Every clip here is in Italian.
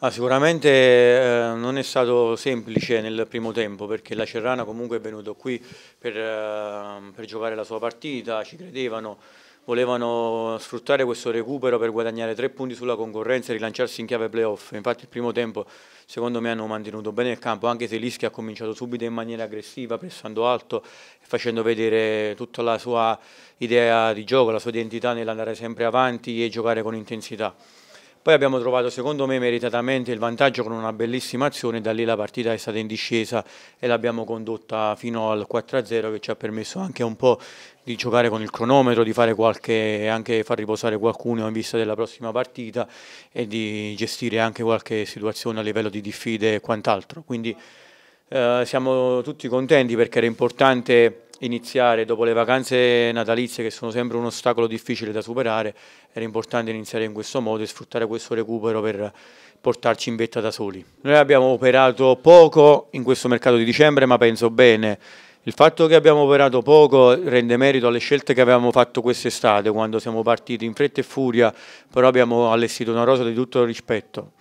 Ah, sicuramente eh, non è stato semplice nel primo tempo perché la Cerrana comunque è venuto qui per, eh, per, giocare la sua partita, ci credevano, volevano sfruttare questo recupero per guadagnare tre punti sulla concorrenza e rilanciarsi in chiave playoff. Infatti il primo tempo secondo me hanno mantenuto bene il campo anche se Lischi ha cominciato subito in maniera aggressiva, pressando alto e facendo vedere tutta la sua idea di gioco, la sua identità nell'andare sempre avanti e giocare con intensità. Poi abbiamo trovato secondo me meritatamente il vantaggio con una bellissima azione, da lì la partita è stata in discesa e l'abbiamo condotta fino al 4-0 che ci ha permesso anche un po' di giocare con il cronometro, di fare qualche, anche far riposare qualcuno in vista della prossima partita e di gestire anche qualche situazione a livello di diffide e quant'altro. Quindi eh, siamo tutti contenti perché era importante iniziare dopo le vacanze natalizie che sono sempre un ostacolo difficile da superare, era importante iniziare in questo modo e sfruttare questo recupero per portarci in vetta da soli. Noi abbiamo operato poco in questo mercato di dicembre ma penso bene, il fatto che abbiamo operato poco rende merito alle scelte che avevamo fatto quest'estate quando siamo partiti in fretta e furia, però abbiamo allestito una rosa di tutto rispetto,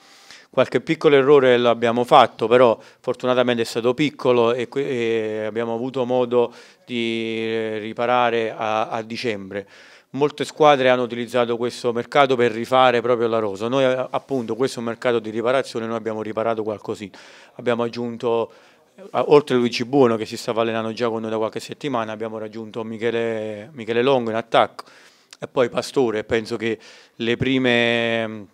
qualche piccolo errore l'abbiamo fatto, però fortunatamente è stato piccolo e, e abbiamo avuto modo di eh, riparare a, a dicembre molte squadre hanno utilizzato questo mercato per rifare proprio la rosa. Noi eh, appunto questo è un mercato di riparazione, noi abbiamo riparato qualcosina, abbiamo aggiunto eh, oltre a Luigi Buono che si stava allenando già con noi da qualche settimana, abbiamo raggiunto Michele, Michele Longo in attacco e poi Pastore, penso che le prime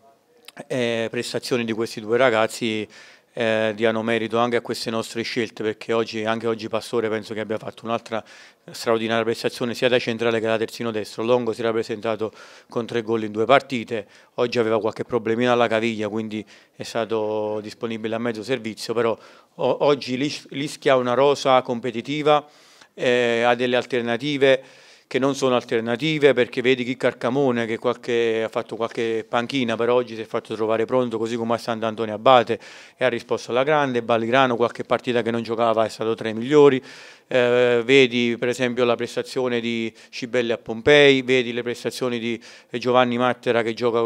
eh, prestazioni di questi due ragazzi eh, diano merito anche a queste nostre scelte perché oggi, anche oggi Pastore penso che abbia fatto un'altra straordinaria prestazione sia da centrale che da terzino destro Longo si era presentato con tre gol in due partite oggi aveva qualche problemino alla caviglia quindi è stato disponibile a mezzo servizio però o, oggi l'Ischia ha una rosa competitiva eh, ha delle alternative che non sono alternative perché vedi chi Carcamone che qualche, ha fatto qualche panchina per oggi si è fatto trovare pronto così come a Sant'Antonio Abate e ha risposto alla grande, Balligrano qualche partita che non giocava è stato tra i migliori, eh, vedi per esempio la prestazione di Cibelli a Pompei, vedi le prestazioni di Giovanni Mattera che gioca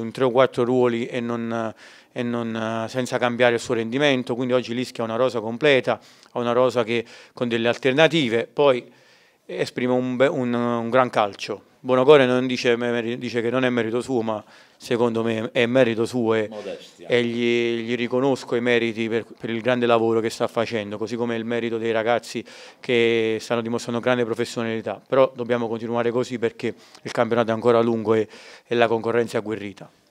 in tre o quattro ruoli e non e non, eh, senza cambiare il suo rendimento, quindi oggi l'Ischia ha una rosa completa, ha una rosa che, con delle alternative, poi esprime un, un, un gran calcio. Bonacore non dice, dice, che non è merito suo, ma secondo me è merito suo e, e gli, gli, riconosco i meriti per, per, il grande lavoro che sta facendo, così come il merito dei ragazzi che stanno dimostrando grande professionalità. Però dobbiamo continuare così perché il campionato è ancora lungo e, e la concorrenza è agguerrita.